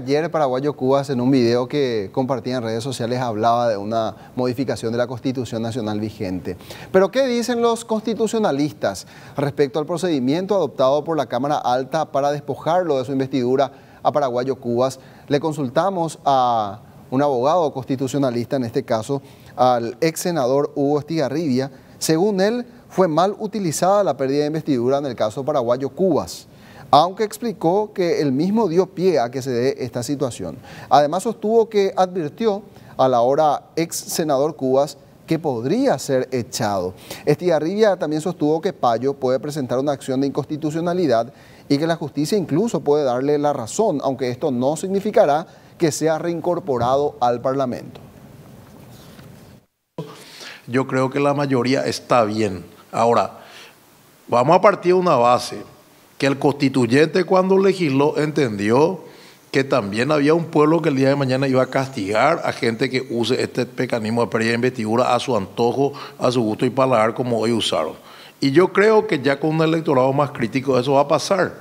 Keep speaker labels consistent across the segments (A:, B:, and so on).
A: Ayer Paraguayo Cubas en un video que compartía en redes sociales hablaba de una modificación de la Constitución Nacional vigente. Pero ¿qué dicen los constitucionalistas respecto al procedimiento adoptado por la Cámara Alta para despojarlo de su investidura a Paraguayo Cubas? Le consultamos a un abogado constitucionalista, en este caso al ex senador Hugo Estigarribia. Según él, fue mal utilizada la pérdida de investidura en el caso Paraguayo Cubas aunque explicó que el mismo dio pie a que se dé esta situación. Además sostuvo que advirtió a la hora ex senador Cubas que podría ser echado. Estigarribia también sostuvo que Payo puede presentar una acción de inconstitucionalidad y que la justicia incluso puede darle la razón, aunque esto no significará que sea reincorporado al Parlamento.
B: Yo creo que la mayoría está bien. Ahora, vamos a partir de una base que el constituyente cuando legisló entendió que también había un pueblo que el día de mañana iba a castigar a gente que use este mecanismo de pérdida de investidura a su antojo, a su gusto y paladar como hoy usaron. Y yo creo que ya con un electorado más crítico eso va a pasar,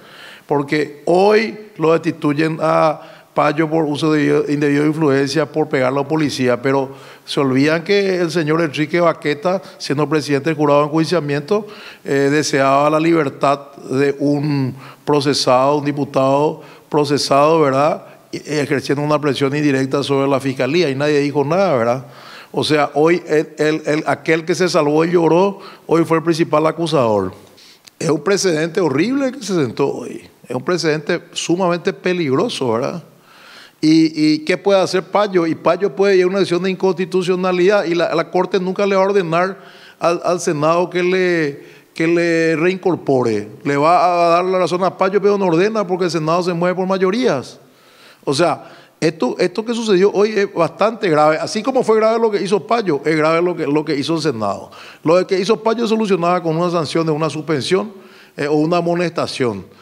B: porque hoy lo destituyen a Payo por uso de indebido de influencia, por pegar a la policía, pero se olvidan que el señor Enrique Baqueta, siendo presidente del jurado de enjuiciamiento, eh, deseaba la libertad de un procesado, un diputado procesado, ¿verdad? Eh, ejerciendo una presión indirecta sobre la fiscalía y nadie dijo nada, ¿verdad? O sea, hoy aquel que se salvó y lloró, hoy fue el principal acusador. Es un precedente horrible que se sentó hoy. Es un precedente sumamente peligroso, ¿verdad? ¿Y, qué puede hacer Payo? Y Payo puede llegar a una decisión de inconstitucionalidad y la, Corte nunca le va a ordenar al, Senado que le, que le reincorpore. Le va a dar la razón a Payo, pero no ordena porque el Senado se mueve por mayorías. O sea, esto, esto que sucedió hoy es bastante grave. Así como fue grave lo que hizo Payo, es grave lo que, lo que hizo el Senado. Lo que hizo Payo solucionaba con una sanción de una suspensión eh, o una amonestación.